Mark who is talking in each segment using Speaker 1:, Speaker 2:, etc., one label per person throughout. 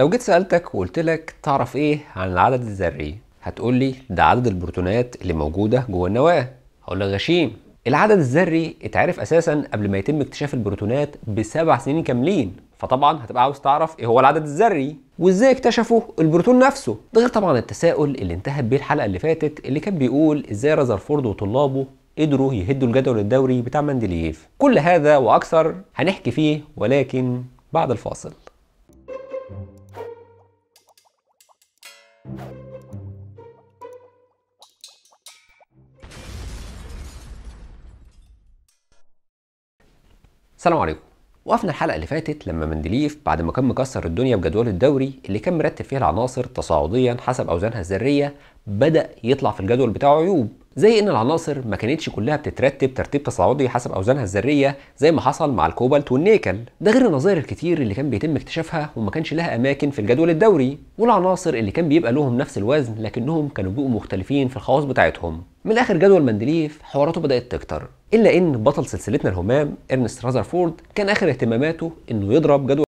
Speaker 1: لو جيت سألتك وقلت لك تعرف إيه عن العدد الذري؟ هتقول لي ده عدد البروتونات اللي موجودة جوه النواة هقول لك غشيم العدد الذري اتعرف أساسا قبل ما يتم اكتشاف البروتونات بسبع سنين كاملين فطبعا هتبقى عاوز تعرف ايه هو العدد الذري وازاي اكتشفوا البروتون نفسه ده غير طبعا التساؤل اللي انتهت بيه الحلقه اللي فاتت اللي كان بيقول ازاي رازرفورد وطلابه قدروا يهدوا الجدول الدوري بتاع مندلييف كل هذا واكثر هنحكي فيه ولكن بعد الفاصل السلام عليكم وقفنا الحلقه اللي فاتت لما مندليف بعد ما كان مكسر الدنيا بجدول الدوري اللي كان مرتب فيها العناصر تصاعديا حسب اوزانها الذريه بدا يطلع في الجدول بتاعه عيوب زي ان العناصر ما كانتش كلها بتترتب ترتيب تصاعدي حسب اوزانها الذريه زي ما حصل مع الكوبالت والنيكل ده غير النظائر الكتير اللي كان بيتم اكتشافها وما كانش لها اماكن في الجدول الدوري والعناصر اللي كان بيبقى لهم نفس الوزن لكنهم كانوا بيبقوا مختلفين في الخواص بتاعتهم من اخر جدول مندليف حواراته بدات تكتر الا ان بطل سلسلتنا الهمام ارنست رازرفورد كان اخر اهتماماته انه يضرب جدول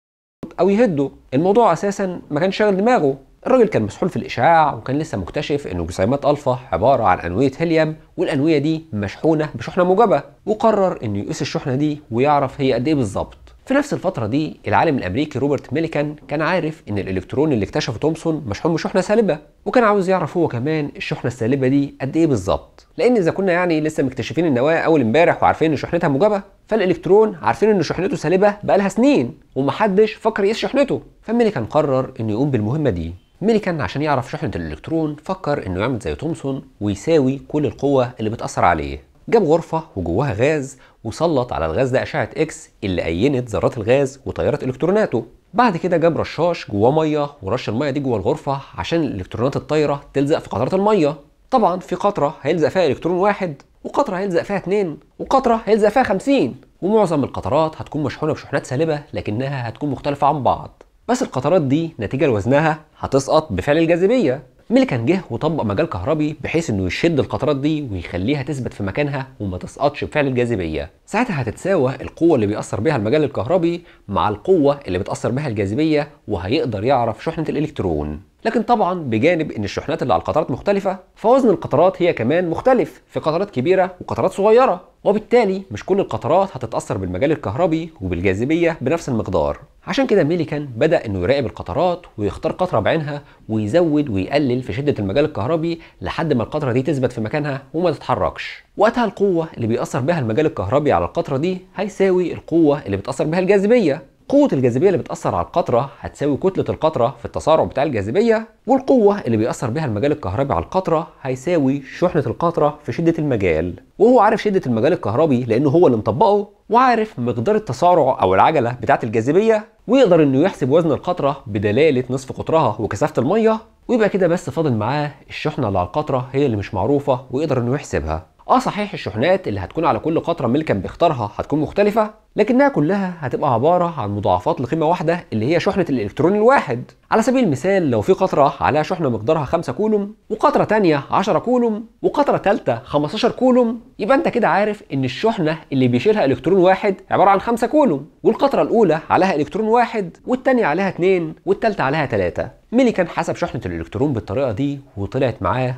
Speaker 1: او يهده الموضوع اساسا ما كانش شاغل دماغه الراجل كان مسحول في الإشعاع وكان لسه مكتشف إن جسيمات ألفا عبارة عن أنوية هيليوم والأنوية دي مشحونة بشحنة موجبة وقرر إنه يقيس الشحنة دي ويعرف هي قد إيه بالظبط في نفس الفترة دي العالم الأمريكي روبرت ميليكان كان عارف إن الإلكترون اللي اكتشفه تومسون مشحون بشحنة سالبة وكان عاوز يعرف هو كمان الشحنة السالبة دي قد إيه بالظبط لأن إذا كنا يعني لسه مكتشفين النواة أول امبارح وعارفين إن شحنتها موجبة فالإلكترون عارفين إن شحنته سالبة بقالها سنين ومحدش فكر يقيس شحنته فميليكان قرر إنه يقوم بالمهمة دي ميليكان عشان يعرف شحنة الإلكترون فكر إنه يعمل زي تومسون ويساوي كل القوة اللي بتأثر عليه جاب غرفة وجواها غاز وسلط على الغاز ده أشعة إكس اللي أينت ذرات الغاز وطيرت إلكتروناته بعد كده جاب رشاش جواه ميه ورش الميه دي جوه الغرفه عشان الالكترونات الطايره تلزق في قطرات الميه طبعا في قطره هيلزق فيها الكترون واحد وقطره هيلزق فيها اتنين وقطره هيلزق فيها خمسين ومعظم القطرات هتكون مشحونه بشحنات سالبه لكنها هتكون مختلفه عن بعض بس القطرات دي نتيجه لوزنها هتسقط بفعل الجاذبيه ميليكان جه وطبق مجال كهربي بحيث انه يشد القطرات دي ويخليها تثبت في مكانها وما تسقطش بفعل الجاذبيه ساعتها هتتساوى القوه اللي بيأثر بها المجال الكهربي مع القوه اللي بتأثر بها الجاذبيه وهيقدر يعرف شحنه الالكترون لكن طبعا بجانب ان الشحنات اللي على القطارات مختلفه فوزن القطارات هي كمان مختلف في قطارات كبيره وقطارات صغيره وبالتالي مش كل القطارات هتتاثر بالمجال الكهربي وبالجاذبيه بنفس المقدار عشان كده ميليكان بدا انه يراقب القطارات ويختار قطره بعينها ويزود ويقلل في شده المجال الكهربي لحد ما القطره دي تثبت في مكانها وما تتحركش وقتها القوه اللي بيأثر بها المجال الكهربي على القطره دي هيساوي القوه اللي بتأثر بها الجاذبيه قوه الجاذبيه اللي بتاثر على القطره هتساوي كتله القطره في التسارع بتاع الجاذبيه والقوه اللي بيأثر بها المجال الكهربي على القطره هيساوي شحنه القطره في شده المجال وهو عارف شده المجال الكهربي لانه هو اللي مطبقه وعارف مقدار التسارع او العجله بتاعه الجاذبيه ويقدر انه يحسب وزن القطره بدلاله نصف قطرها وكثافه الميه ويبقى كده بس فاضل معاه الشحنه اللي على القطره هي اللي مش معروفه ويقدر انه يحسبها اه صحيح الشحنات اللي هتكون على كل قطره ملكا بيختارها هتكون مختلفه لكنها كلها هتبقى عباره عن مضاعفات لقيمه واحده اللي هي شحنه الالكترون الواحد على سبيل المثال لو في قطره عليها شحنه مقدارها 5 كولوم وقطره ثانيه 10 كولوم وقطره ثالثه 15 كولوم يبقى انت كده عارف ان الشحنه اللي بيشيلها الكترون واحد عباره عن 5 كولوم والقطره الاولى عليها الكترون واحد والثانيه عليها 2 والثالثه عليها 3 ميلي كان حسب شحنة الإلكترون بالطريقة دي وطلعت معاه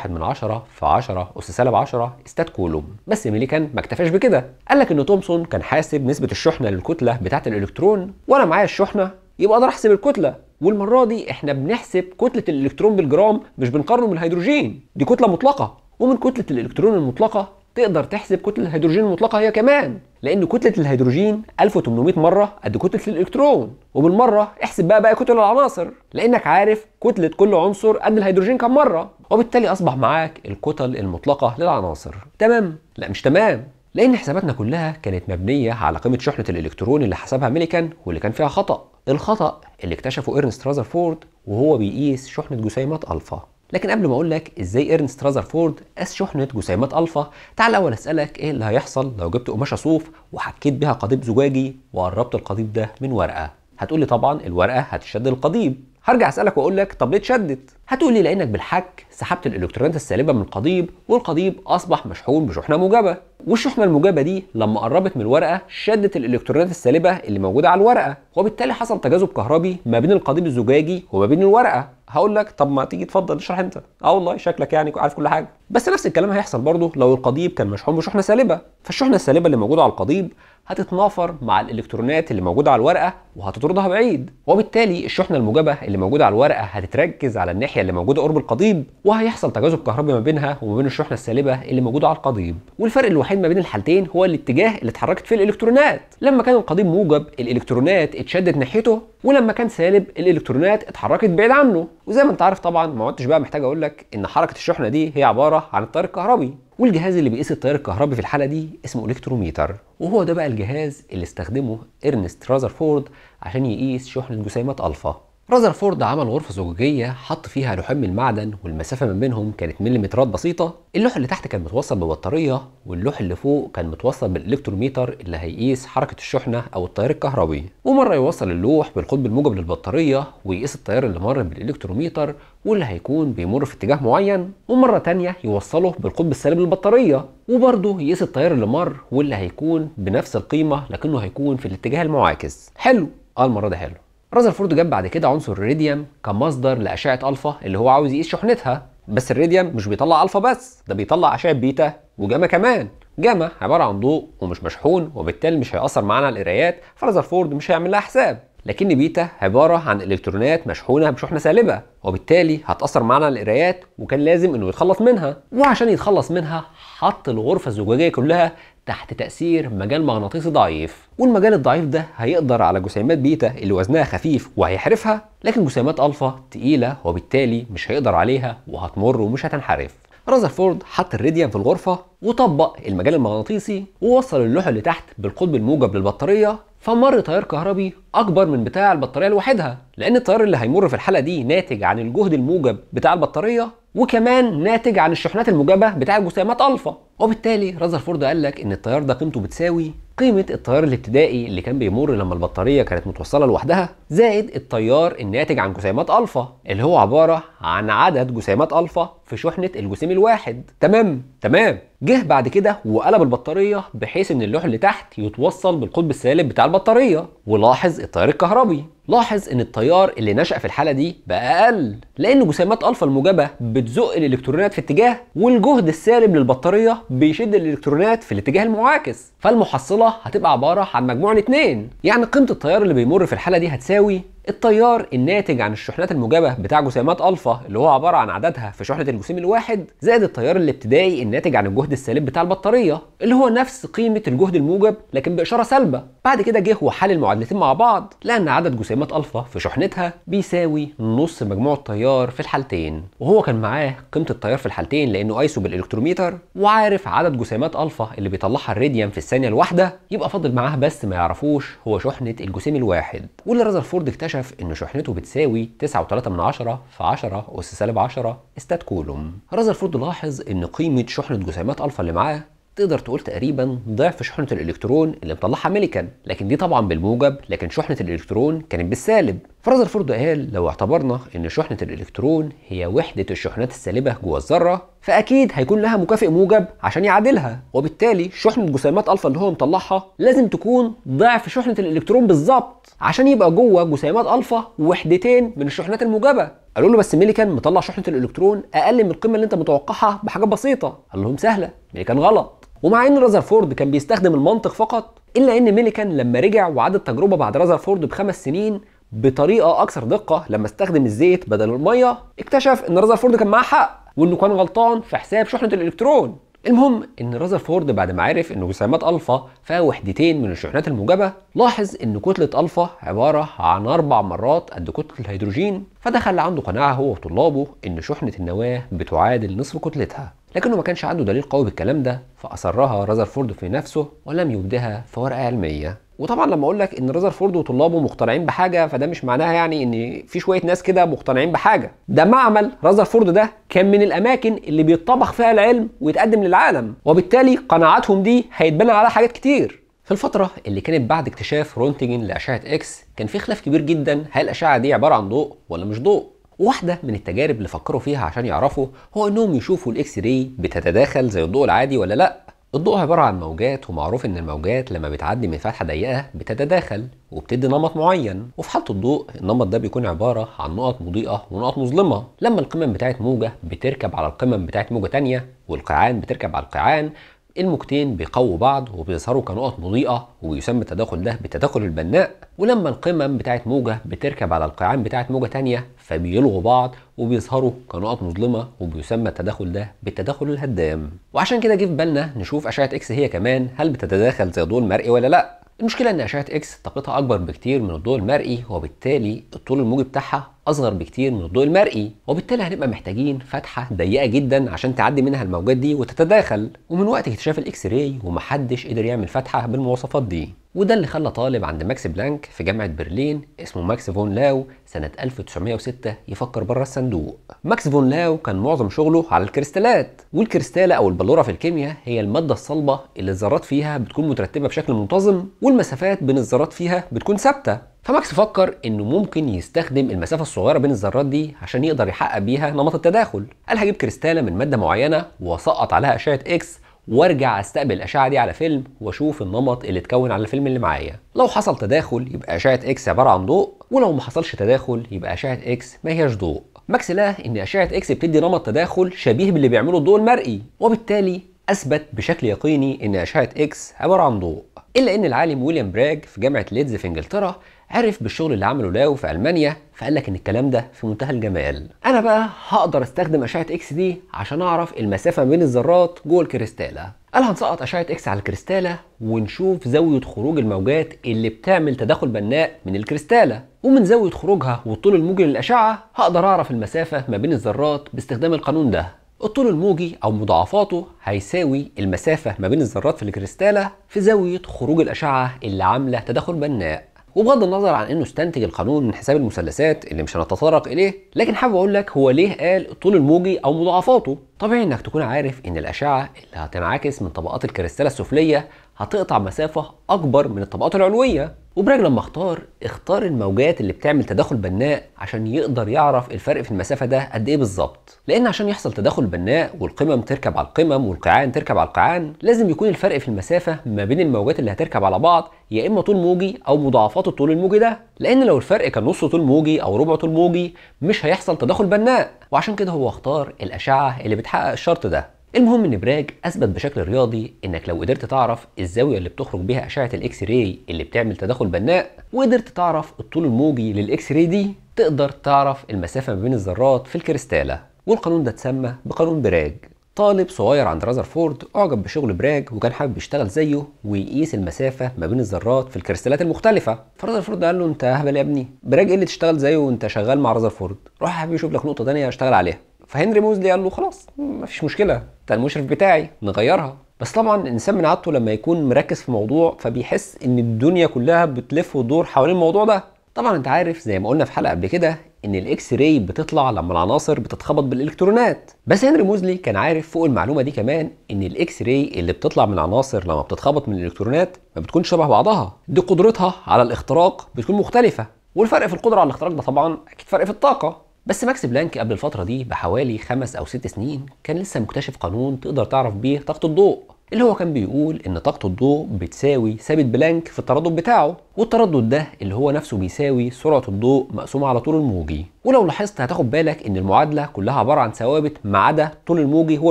Speaker 1: 4.1 من 10 في 10 أس سالب 10 استاد كولوم بس ميلي كان ما اكتفاش بكده قال لك إن تومسون كان حاسب نسبة الشحنة للكتلة بتاعة الإلكترون وأنا معايا الشحنة يبقى أقدر أحسب الكتلة والمرة دي إحنا بنحسب كتلة الإلكترون بالجرام مش بنقارنه بالهيدروجين دي كتلة مطلقة ومن كتلة الإلكترون المطلقة تقدر تحسب كتله الهيدروجين المطلقه هي كمان لان كتله الهيدروجين 1800 مره قد كتله الالكترون وبالمره احسب بقى باقي كتل العناصر لانك عارف كتله كل عنصر قد الهيدروجين كم مره وبالتالي اصبح معاك الكتل المطلقه للعناصر تمام لا مش تمام لان حساباتنا كلها كانت مبنيه على قيمه شحنه الالكترون اللي حسبها ميليكان واللي كان فيها خطا الخطا اللي اكتشفه إرنست رازرفورد وهو بيقيس شحنه جسيمات الفا لكن قبل ما اقول لك ازاي ارنست رازرفورد قاس شحنه جسيمات الفا تعال الاول اسالك ايه اللي هيحصل لو جبت قماشه صوف وحكيت بيها قضيب زجاجي وقربت القضيب ده من ورقه هتقول لي طبعا الورقه هتشد القضيب هرجع اسالك واقول لك طب ليه اتشدت هتقول لي لانك بالحك سحبت الالكترونات السالبه من القضيب والقضيب اصبح مشحون بشحنه موجبه والشحنه الموجبه دي لما قربت من الورقه شدت الالكترونات السالبه اللي موجوده على الورقه وبالتالي حصل تجاذب كهربي ما بين القضيب الزجاجي وما بين الورقه هقول لك طب ما تيجي تفضل اشرح انت اه والله شكلك يعني عارف كل حاجه بس نفس الكلام هيحصل برضه لو القضيب كان مشحون بشحنه سالبه فالشحنه السالبه اللي موجوده على القضيب هتتنافر مع الالكترونات اللي موجوده على الورقه وهتطردها بعيد وبالتالي الشحنه الموجبه اللي موجوده على الورقه هتتركز على الناحيه اللي موجوده قرب القضيب وهيحصل تجاذب كهربي ما بينها وما بين الشحنه السالبه اللي موجوده على القضيب والفرق الوحيد ما بين الحالتين هو الاتجاه اللي اتحركت فيه الالكترونات لما كان القضيب موجب الالكترونات اتشدت ناحيته ولما كان سالب الالكترونات اتحركت بعيد عنه وزي ما انت عارف طبعا ما عدتش بقى محتاج اقول لك ان حركه الشحنه دي هي عباره عن التيار الكهربي والجهاز اللي بيقيس التيار الكهربي في الحاله دي اسمه الكتروميتر وهو ده بقى الجهاز اللي استخدمه ارنست رازرفورد عشان يقيس شحنه جسيمات الفا رذرفورد عمل غرفة زجاجية حط فيها لوحين المعدن والمسافة ما بينهم كانت مليمترات بسيطة، اللوح اللي تحت كان متوصل ببطارية واللوح اللي فوق كان متوصل بالإلكتروميتر اللي هيقيس حركة الشحنة أو التيار الكهربي، ومرة يوصل اللوح بالقطب الموجب للبطارية ويقيس التيار اللي مر بالإلكتروميتر واللي هيكون بيمر في اتجاه معين، ومرة تانية يوصله بالقطب السالب للبطارية وبرضه يقيس التيار اللي مر واللي هيكون بنفس القيمة لكنه هيكون في الاتجاه المعاكس. حلو، اه المرة دي حلو. رازرفورد جاب بعد كده عنصر الريديوم كمصدر لاشعه الفا اللي هو عاوز يقيس شحنتها بس الريديوم مش بيطلع الفا بس ده بيطلع اشعه بيتا وجاما كمان جاما عباره عن ضوء ومش مشحون وبالتالي مش هيأثر معانا على القرايات فرازرفورد مش هيعمل لها حساب لكن بيتا عبارة عن إلكترونات مشحونة بشحنة سالبة وبالتالي هتأثر معانا على القرايات وكان لازم إنه يتخلص منها وعشان يتخلص منها حط الغرفة الزجاجية كلها تحت تأثير مجال مغناطيسي ضعيف والمجال الضعيف ده هيقدر على جسيمات بيتا اللي وزنها خفيف وهيحرفها لكن جسيمات ألفا تقيلة وبالتالي مش هيقدر عليها وهتمر ومش هتنحرف رازرفورد حط الريديان في الغرفة وطبق المجال المغناطيسي ووصل اللوحة اللي تحت بالقطب الموجب للبطارية فمر تيار كهربي اكبر من بتاع البطاريه لوحدها لان التيار اللي هيمر في الحاله دي ناتج عن الجهد الموجب بتاع البطاريه وكمان ناتج عن الشحنات الموجبه بتاع جسيمات الفا وبالتالي رازر قال لك ان التيار ده قيمته بتساوي قيمه التيار الابتدائي اللي كان بيمر لما البطاريه كانت متوصله لوحدها زائد التيار الناتج عن جسيمات الفا اللي هو عباره عن عدد جسيمات الفا في شحنه الجسيم الواحد تمام تمام جه بعد كده وقلب البطاريه بحيث ان اللوح اللي تحت يتوصل بالقطب السالب بتاع البطاريه ولاحظ التيار الكهربي لاحظ ان التيار اللي نشأ في الحالة دي بقى اقل لان جسيمات الفا الموجبة بتزق الالكترونات في اتجاه والجهد السالب للبطارية بيشد الالكترونات في الاتجاه المعاكس فالمحصلة هتبقى عبارة عن مجموع من اتنين يعني قيمة التيار اللي بيمر في الحالة دي هتساوي التيار الناتج عن الشحنات الموجبة بتاع جسيمات الفا اللي هو عباره عن عددها في شحنه الجسيم الواحد زائد التيار الابتدائي الناتج عن الجهد السالب بتاع البطاريه اللي هو نفس قيمه الجهد الموجب لكن باشاره سالبه بعد كده جه وحل المعادلتين مع بعض لان عدد جسيمات الفا في شحنتها بيساوي نص مجموع التيار في الحالتين وهو كان معاه قيمه التيار في الحالتين لانه قايسه بالالكتروميتر وعارف عدد جسيمات الفا اللي بيطلعها الراديوم في الثانيه الواحده يبقى فاضل معاه بس ما يعرفوش هو شحنه الجسيم الواحد واللي رذرفورد اكتشف اكتشف إن شحنته بتساوي 9.3 من 10 في 10 أس سالب 10 استاد كولوم رذرفورد لاحظ إن قيمة شحنة جسيمات ألفا اللي معاه تقدر تقول تقريبا ضعف شحنة الإلكترون اللي مطلعها ميليكان لكن دي طبعا بالموجب لكن شحنة الإلكترون كانت بالسالب فرذرفورد قال لو اعتبرنا ان شحنة الالكترون هي وحدة الشحنات السالبة جوه الذرة فاكيد هيكون لها مكافئ موجب عشان يعادلها وبالتالي شحنة جسيمات الفا اللي هو مطلعها لازم تكون ضعف شحنة الالكترون بالظبط عشان يبقى جوه جسيمات الفا وحدتين من الشحنات الموجبة قالوا له بس ميليكان مطلع شحنة الالكترون اقل من القمة اللي انت متوقعها بحاجة بسيطة قال لهم سهلة ميليكان غلط ومع ان رذرفورد كان بيستخدم المنطق فقط الا ان ميليكان لما رجع وعاد التجربه بعد رذرفورد بخمس سنين بطريقه اكثر دقه لما استخدم الزيت بدل الميه اكتشف ان رازرفورد كان معاه حق وانه كان غلطان في حساب شحنه الالكترون المهم ان رازرفورد بعد ما عرف ان جسيمات الفا فيها وحدتين من الشحنات الموجبه لاحظ ان كتله الفا عباره عن اربع مرات قد كتله الهيدروجين فدخل عنده قناعه هو وطلابه ان شحنه النواه بتعادل نصف كتلتها لكنه ما كانش عنده دليل قوي بالكلام ده فأصرها رذرفورد في نفسه ولم يبدها في ورقة علمية وطبعا لما اقول لك ان رذرفورد وطلابه مقتنعين بحاجه فده مش معناها يعني ان في شويه ناس كده مقتنعين بحاجه ده معمل رذرفورد ده كان من الاماكن اللي بيطبخ فيها العلم ويتقدم للعالم وبالتالي قناعاتهم دي هيتبنى على حاجات كتير في الفترة اللي كانت بعد اكتشاف رونتجن لأشعة إكس كان في خلاف كبير جدا هل الأشعة دي عبارة عن ضوء ولا مش ضوء واحدة من التجارب اللي فكروا فيها عشان يعرفوا هو انهم يشوفوا الاكس راي بتتداخل زي الضوء العادي ولا لا الضوء عبارة عن موجات ومعروف إن الموجات لما بتعدي من فتحة ضيقة بتتداخل وبتدي نمط معين وفي حالة الضوء النمط ده بيكون عبارة عن نقط مضيئة ونقط مظلمة لما القمم بتاعت موجة بتركب على القمم بتاعت موجة تانية والقيعان بتركب على القيعان الموجتين بيقووا بعض وبيظهروا كنقط مضيئة ويسمى التداخل ده بالتداخل البناء ولما القمم بتاعت موجة بتركب على القيعان بتاعت موجة تانية فبيلغوا بعض وبيظهروا كنقط مظلمة وبيسمى التداخل ده بالتداخل الهدام وعشان كده جه في بالنا نشوف أشعة إكس هي كمان هل بتتداخل زي الضوء المرئي ولا لأ المشكلة إن أشعة إكس طاقتها أكبر بكتير من الضوء المرئي وبالتالي الطول الموجي بتاعها اصغر بكتير من الضوء المرئي وبالتالي هنبقى محتاجين فتحه ضيقه جدا عشان تعدي منها الموجات دي وتتداخل ومن وقت اكتشاف الاكس راي ومحدش قدر يعمل فتحه بالمواصفات دي وده اللي خلى طالب عند ماكس بلانك في جامعة برلين اسمه ماكس فون لاو سنة 1906 يفكر بره الصندوق. ماكس فون لاو كان معظم شغله على الكريستالات، والكريستالة أو البلورة في الكيمياء هي المادة الصلبة اللي الذرات فيها بتكون مترتبة بشكل منتظم، والمسافات بين الذرات فيها بتكون ثابتة، فماكس فكر انه ممكن يستخدم المسافه الصغيره بين الذرات دي عشان يقدر يحقق بيها نمط التداخل قال هجيب كريستاله من ماده معينه واسقط عليها اشعه اكس وارجع استقبل الاشعه دي على فيلم واشوف النمط اللي اتكون على الفيلم اللي معايا لو حصل تداخل يبقى اشعه اكس عباره عن ضوء ولو ما حصلش تداخل يبقى اشعه اكس ما هياش ضوء ماكس لقى ان اشعه اكس بتدي نمط تداخل شبيه باللي بيعمله الضوء المرئي وبالتالي اثبت بشكل يقيني ان اشعه اكس عباره عن ضوء الا ان العالم ويليام براج في جامعه ليدز في انجلترا عرف بالشغل اللي عمله لاو في المانيا فقال لك ان الكلام ده في منتهى الجمال انا بقى هقدر استخدم اشعه اكس دي عشان اعرف المسافه بين الذرات جوه الكريستاله قال هنسقط اشعه اكس على الكريستاله ونشوف زاويه خروج الموجات اللي بتعمل تداخل بناء من الكريستاله ومن زاويه خروجها والطول الموجي للاشعه هقدر اعرف المسافه ما بين الذرات باستخدام القانون ده الطول الموجي او مضاعفاته هيساوي المسافه ما بين الذرات في الكريستاله في زاويه خروج الاشعه اللي عامله تداخل بناء وبغض النظر عن انه استنتج القانون من حساب المثلثات اللي مش هنتطرق اليه لكن حابب اقول لك هو ليه قال الطول الموجي او مضاعفاته طبيعي انك تكون عارف ان الاشعه اللي هتنعكس من طبقات الكريستاله السفليه هتقطع مسافة أكبر من الطبقات العلوية وبراج لما اختار اختار الموجات اللي بتعمل تداخل بناء عشان يقدر يعرف الفرق في المسافة ده قد إيه بالظبط لأن عشان يحصل تداخل بناء والقمم تركب على القمم والقيعان تركب على القيعان لازم يكون الفرق في المسافة ما بين الموجات اللي هتركب على بعض يا إما طول موجي أو مضاعفات الطول الموجي ده لأن لو الفرق كان نص طول موجي أو ربع طول موجي مش هيحصل تداخل بناء وعشان كده هو اختار الأشعة اللي بتحقق الشرط ده المهم ان براج اثبت بشكل رياضي انك لو قدرت تعرف الزاويه اللي بتخرج بها اشعه الاكس راي اللي بتعمل تداخل بناء وقدرت تعرف الطول الموجي للاكس راي دي تقدر تعرف المسافه ما بين الذرات في الكريستاله والقانون ده اتسمى بقانون براج طالب صغير عند رازرفورد اعجب بشغل براج وكان حابب يشتغل زيه ويقيس المسافه ما بين الذرات في الكريستالات المختلفه فرازرفورد قال له انت اهبل يا ابني براج ايه اللي تشتغل زيه وانت شغال مع رازرفورد روح يا حبيبي شوف لك نقطه ثانيه اشتغل عليها فهنري موزلي قال له خلاص مفيش مشكله ده المشرف بتاعي نغيرها بس طبعا الانسان من عادته لما يكون مركز في موضوع فبيحس ان الدنيا كلها بتلف وتدور حوالين الموضوع ده طبعا انت عارف زي ما قلنا في حلقه قبل كده ان الاكس راي بتطلع لما العناصر بتتخبط بالالكترونات بس هنري موزلي كان عارف فوق المعلومه دي كمان ان الاكس راي اللي بتطلع من العناصر لما بتتخبط من الالكترونات ما بتكونش شبه بعضها دي قدرتها على الاختراق بتكون مختلفه والفرق في القدره على الاختراق ده طبعا اكيد فرق في الطاقه بس ماكس بلانك قبل الفترة دي بحوالي خمس أو ست سنين كان لسه مكتشف قانون تقدر تعرف بيه طاقة الضوء اللي هو كان بيقول إن طاقة الضوء بتساوي ثابت بلانك في التردد بتاعه والتردد ده اللي هو نفسه بيساوي سرعة الضوء مقسومة على طول الموجي ولو لاحظت هتاخد بالك إن المعادلة كلها عبارة عن ثوابت ما عدا طول الموجي هو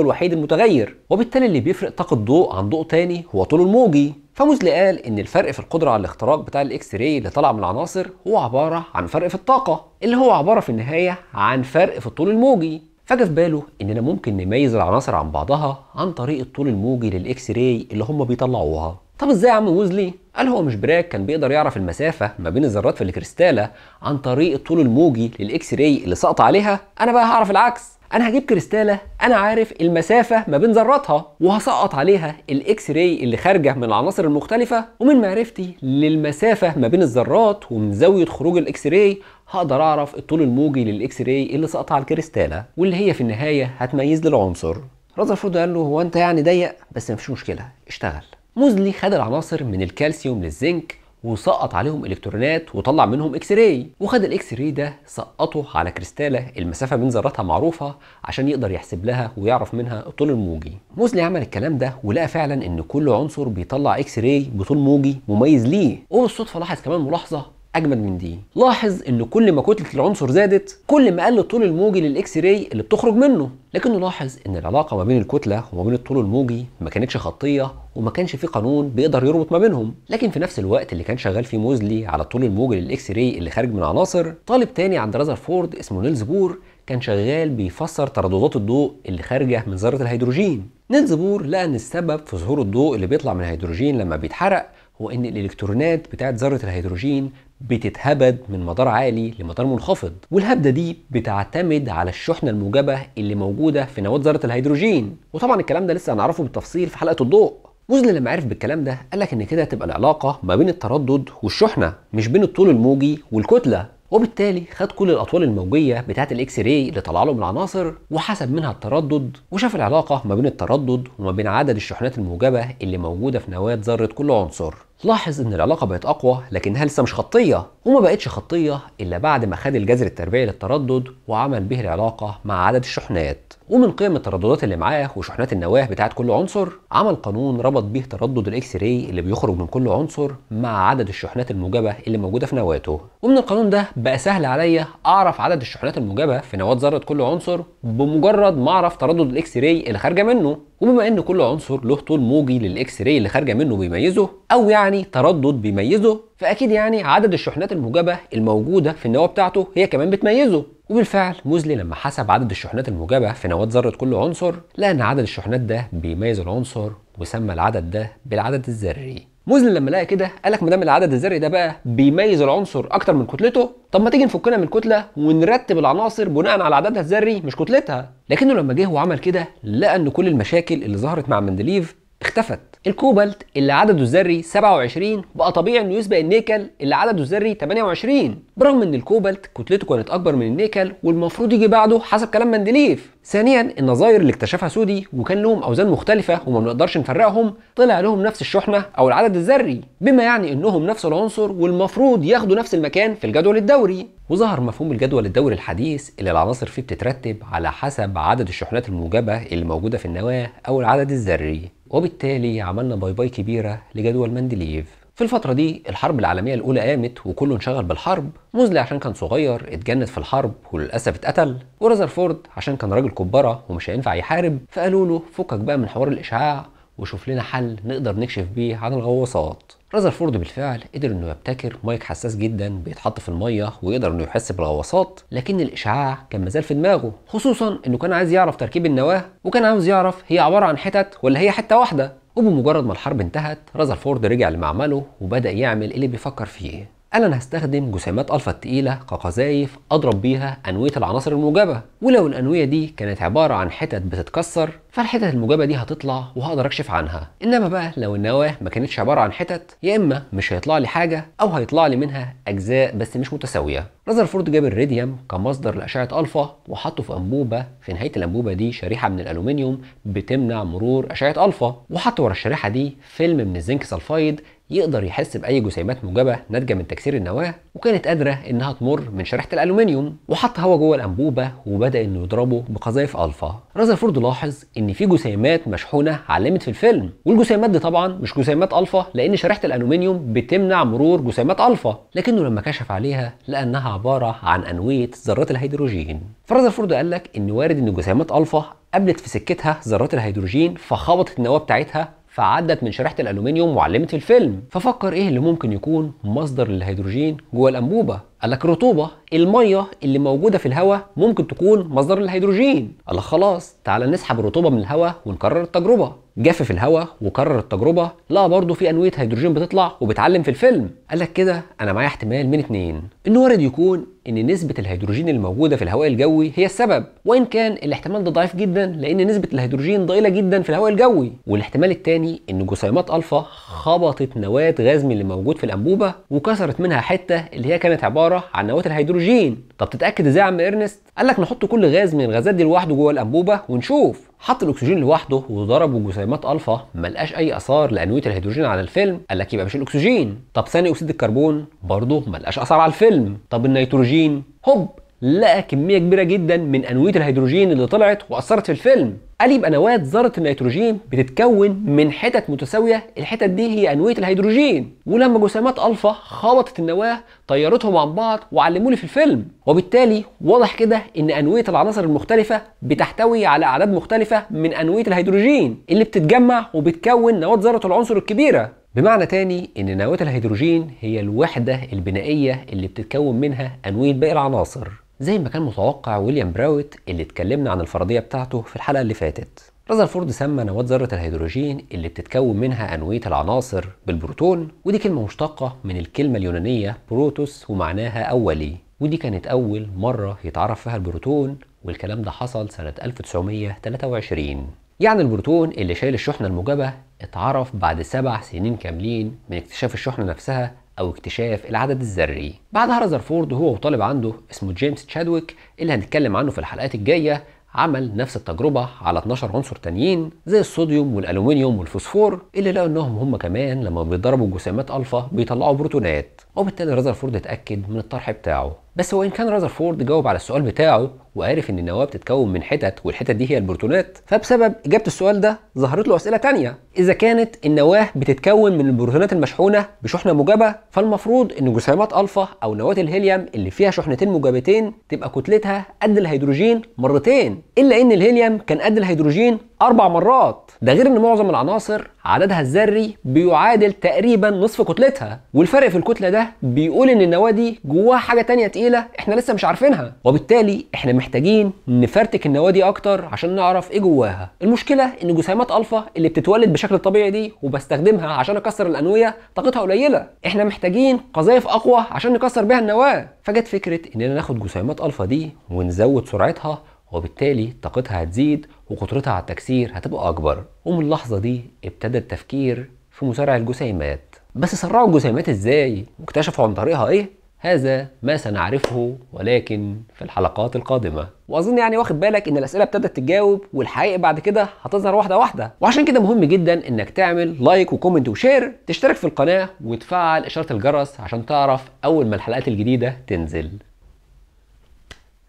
Speaker 1: الوحيد المتغير وبالتالي اللي بيفرق طاقة الضوء عن ضوء تاني هو طول الموجي فموزلي قال ان الفرق في القدره على الاختراق بتاع الاكس راي اللي طالع من العناصر هو عباره عن فرق في الطاقه اللي هو عباره في النهايه عن فرق في الطول الموجي فجاء في باله اننا ممكن نميز العناصر عن بعضها عن طريق الطول الموجي للاكس راي اللي هم بيطلعوها طب ازاي يا عم موزلي قال هو مش براك كان بيقدر يعرف المسافه ما بين الذرات في الكريستاله عن طريق الطول الموجي للاكس راي اللي سقط عليها انا بقى هعرف العكس انا هجيب كريستاله انا عارف المسافه ما بين ذراتها وهسقط عليها الاكس راي اللي خارجه من العناصر المختلفه ومن معرفتي للمسافه ما بين الذرات ومن زاويه خروج الاكس راي هقدر اعرف الطول الموجي للاكس راي اللي سقط على الكريستاله واللي هي في النهايه هتميز لي العنصر رذرفورد قال له هو انت يعني ضيق بس مفيش مشكله اشتغل موزلي خد العناصر من الكالسيوم للزنك وسقط عليهم الكترونات وطلع منهم اكس راي وخد الاكس راي ده سقطه على كريستاله المسافه من ذراتها معروفه عشان يقدر يحسب لها ويعرف منها الطول الموجي موزلي عمل الكلام ده ولقى فعلا ان كل عنصر بيطلع اكس راي بطول موجي مميز ليه وبالصدفه لاحظ كمان ملاحظه اجمد من دي لاحظ ان كل ما كتله العنصر زادت كل ما قل الطول الموجي للاكس راي اللي بتخرج منه لكنه لاحظ ان العلاقه ما بين الكتله وما بين الطول الموجي ما كانتش خطيه وما كانش في قانون بيقدر يربط ما بينهم لكن في نفس الوقت اللي كان شغال فيه موزلي على الطول الموجي للاكس راي اللي خارج من عناصر طالب تاني عند رازرفورد اسمه نيلز بور كان شغال بيفسر ترددات الضوء اللي خارجه من ذره الهيدروجين نيلز بور لقى ان السبب في ظهور الضوء اللي بيطلع من الهيدروجين لما بيتحرق هو ان الالكترونات بتاعت ذره الهيدروجين بتتهبد من مدار عالي لمدار منخفض والهبدة دي بتعتمد على الشحنة الموجبة اللي موجودة في نواة ذرة الهيدروجين وطبعا الكلام ده لسه هنعرفه بالتفصيل في حلقة الضوء بوزل لما عرف بالكلام ده قال لك ان كده تبقى العلاقة ما بين التردد والشحنة مش بين الطول الموجي والكتلة وبالتالي خد كل الاطوال الموجيه بتاعه الاكس راي اللي طلع له من العناصر وحسب منها التردد وشاف العلاقه ما بين التردد وما بين عدد الشحنات الموجبه اللي موجوده في نواه ذره كل عنصر لاحظ ان العلاقه بقت اقوى لكنها لسه مش خطيه وما بقتش خطية إلا بعد ما خد الجذر التربيعي للتردد وعمل به العلاقة مع عدد الشحنات ومن قيم الترددات اللي معاه وشحنات النواة بتاعت كل عنصر عمل قانون ربط به تردد الاكس راي اللي بيخرج من كل عنصر مع عدد الشحنات الموجبة اللي موجودة في نواته ومن القانون ده بقى سهل عليا أعرف عدد الشحنات الموجبة في نواة ذرة كل عنصر بمجرد ما أعرف تردد الاكس راي اللي خارجة منه وبما ان كل عنصر له طول موجي للاكس راي اللي خارجه منه بيميزه او يعني تردد بيميزه فاكيد يعني عدد الشحنات الموجبه الموجوده في النواه بتاعته هي كمان بتميزه وبالفعل موزلي لما حسب عدد الشحنات الموجبه في نواه ذره كل عنصر لقى ان عدد الشحنات ده بيميز العنصر وسمى العدد ده بالعدد الذري موزلي لما لقى كده قال لك ما دام العدد الذري ده بقى بيميز العنصر اكتر من كتلته طب ما تيجي نفكنا من الكتله ونرتب العناصر بناء على عددها الذري مش كتلتها لكنه لما جه وعمل كده لقى ان كل المشاكل اللي ظهرت مع مندليف اختفت الكوبالت اللي عدده الذري 27 بقى طبيعي انه يسبق النيكل اللي عدده الذري 28 برغم ان الكوبالت كتلته كانت اكبر من النيكل والمفروض يجي بعده حسب كلام مندليف ثانيا النظائر اللي اكتشفها سودي وكان لهم اوزان مختلفه وما بنقدرش نفرقهم طلع لهم نفس الشحنه او العدد الذري بما يعني انهم نفس العنصر والمفروض ياخدوا نفس المكان في الجدول الدوري وظهر مفهوم الجدول الدوري الحديث اللي العناصر فيه بتترتب على حسب عدد الشحنات الموجبه اللي موجوده في النواه او العدد الذري وبالتالي عملنا باي باي كبيرة لجدول مندليف في الفترة دي الحرب العالمية الأولى قامت وكله انشغل بالحرب، موزلي عشان كان صغير اتجند في الحرب وللأسف اتقتل، ورازرفورد عشان كان راجل كبرة ومش هينفع يحارب فقالوا له فكك بقى من حوار الإشعاع وشوف لنا حل نقدر نكشف بيه عن الغواصات رذرفورد بالفعل قدر انه يبتكر مايك حساس جدا بيتحط في الميه ويقدر انه يحس بالغواصات لكن الاشعاع كان مازال في دماغه خصوصا انه كان عايز يعرف تركيب النواه وكان عاوز يعرف هي عباره عن حتت ولا هي حته واحده وبمجرد ما الحرب انتهت رذرفورد رجع لمعمله وبدا يعمل اللي بيفكر فيه قال انا هستخدم جسيمات الفا الثقيله كقذايف اضرب بيها انويه العناصر الموجبه ولو الانويه دي كانت عباره عن حتت بتتكسر فالحتت الموجبه دي هتطلع وهقدر اكشف عنها انما بقى لو النواه ما كانتش عباره عن حتت يا اما مش هيطلع لي حاجه او هيطلع لي منها اجزاء بس مش متساويه فورد جاب الريديوم كمصدر لاشعه الفا وحطه في انبوبه في نهايه الانبوبه دي شريحه من الالومنيوم بتمنع مرور اشعه الفا وحط ورا الشريحه دي فيلم من الزنك سلفايد يقدر يحس باي جسيمات موجبه ناتجه من تكسير النواه وكانت قادره انها تمر من شريحه الالومنيوم وحط هواء جوه الانبوبه وبدا انه يضربه بقذائف الفا فورد لاحظ ان في جسيمات مشحونه علمت في الفيلم والجسيمات دي طبعا مش جسيمات الفا لان شريحه الالومنيوم بتمنع مرور جسيمات الفا لكنه لما كشف عليها لانها عباره عن انويه ذرات الهيدروجين فرازرفورد قال لك ان وارد ان جسيمات الفا قابلت في سكتها ذرات الهيدروجين فخبطت النواه بتاعتها فعدت من شريحه الالومنيوم وعلمت في الفيلم ففكر ايه اللي ممكن يكون مصدر للهيدروجين جوه الانبوبه قال لك رطوبة المية اللي موجودة في الهواء ممكن تكون مصدر الهيدروجين قال لك خلاص تعالى نسحب الرطوبة من الهواء ونكرر التجربة جفف الهواء وكرر التجربة لا برضه في أنوية هيدروجين بتطلع وبتعلم في الفيلم قال لك كده أنا معايا احتمال من اتنين إن وارد يكون إن نسبة الهيدروجين الموجودة في الهواء الجوي هي السبب وإن كان الاحتمال ده ضعيف جدا لأن نسبة الهيدروجين ضئيلة جدا في الهواء الجوي والاحتمال التاني إن جسيمات ألفا خبطت نواة غاز من اللي موجود في الأنبوبة وكسرت منها حتة اللي هي كانت عبارة عباره عن نواه الهيدروجين طب تتاكد ازاي يا عم ارنست قال لك نحط كل غاز من الغازات دي لوحده جوه الانبوبه ونشوف حط الاكسجين لوحده وضربه جسيمات الفا ملقاش اي اثار لانويه الهيدروجين على الفيلم قال لك يبقى مش الاكسجين طب ثاني اكسيد الكربون برضه ملقاش اثار على الفيلم طب النيتروجين هوب لقى كميه كبيره جدا من انويه الهيدروجين اللي طلعت واثرت في الفيلم قال يبقى نواة ذرة النيتروجين بتتكون من حتت متساوية الحتت دي هي أنوية الهيدروجين ولما جسيمات ألفا خبطت النواة طيرتهم عن بعض لي في الفيلم وبالتالي واضح كده إن أنوية العناصر المختلفة بتحتوي على أعداد مختلفة من أنوية الهيدروجين اللي بتتجمع وبتكون نواة ذرة العنصر الكبيرة بمعنى تاني ان نواة الهيدروجين هي الوحدة البنائية اللي بتتكون منها انوية باقي العناصر زي ما كان متوقع ويليام براوت اللي اتكلمنا عن الفرضية بتاعته في الحلقة اللي فاتت رذرفورد سمى نواة ذرة الهيدروجين اللي بتتكون منها أنوية العناصر بالبروتون ودي كلمة مشتقة من الكلمة اليونانية بروتوس ومعناها أولي ودي كانت أول مرة يتعرف فيها البروتون والكلام ده حصل سنة 1923 يعني البروتون اللي شايل الشحنة الموجبة اتعرف بعد سبع سنين كاملين من اكتشاف الشحنة نفسها أو اكتشاف العدد الذري بعد هارزرفورد هو وطالب عنده اسمه جيمس تشادويك اللي هنتكلم عنه في الحلقات الجاية عمل نفس التجربة على 12 عنصر تانيين زي الصوديوم والألومنيوم والفوسفور اللي لقوا إنهم هم كمان لما بيضربوا جسيمات ألفا بيطلعوا بروتونات وبالتالي رازرفورد اتأكد من الطرح بتاعه بس وان كان رذرفورد جاوب على السؤال بتاعه وعرف ان النواه بتتكون من حتت والحتت دي هي البروتونات فبسبب اجابه السؤال ده ظهرت له اسئله تانية اذا كانت النواه بتتكون من البروتونات المشحونه بشحنه موجبه فالمفروض ان جسيمات الفا او نواه الهيليوم اللي فيها شحنتين موجبتين تبقى كتلتها قد الهيدروجين مرتين الا ان الهيليوم كان قد الهيدروجين أربع مرات ده غير إن معظم العناصر عددها الذري بيعادل تقريبا نصف كتلتها والفرق في الكتلة ده بيقول إن النواة دي جواها حاجة تانية تقيلة إحنا لسه مش عارفينها وبالتالي إحنا محتاجين نفرتك النواة دي أكتر عشان نعرف إيه جواها المشكلة إن جسيمات ألفا اللي بتتولد بشكل طبيعي دي وبستخدمها عشان أكسر الأنوية طاقتها قليلة إحنا محتاجين قذائف أقوى عشان نكسر بيها النواة فجت فكرة إننا ناخد جسيمات ألفا دي ونزود سرعتها وبالتالي طاقتها هتزيد وقدرتها على التكسير هتبقى أكبر ومن اللحظة دي ابتدى التفكير في مسارع الجسيمات بس سرعوا الجسيمات إزاي واكتشفوا عن طريقها إيه هذا ما سنعرفه ولكن في الحلقات القادمة وأظن يعني واخد بالك إن الأسئلة ابتدت تتجاوب والحقيقة بعد كده هتظهر واحدة واحدة وعشان كده مهم جدا إنك تعمل لايك وكومنت وشير تشترك في القناة وتفعل إشارة الجرس عشان تعرف أول ما الحلقات الجديدة تنزل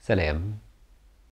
Speaker 1: سلام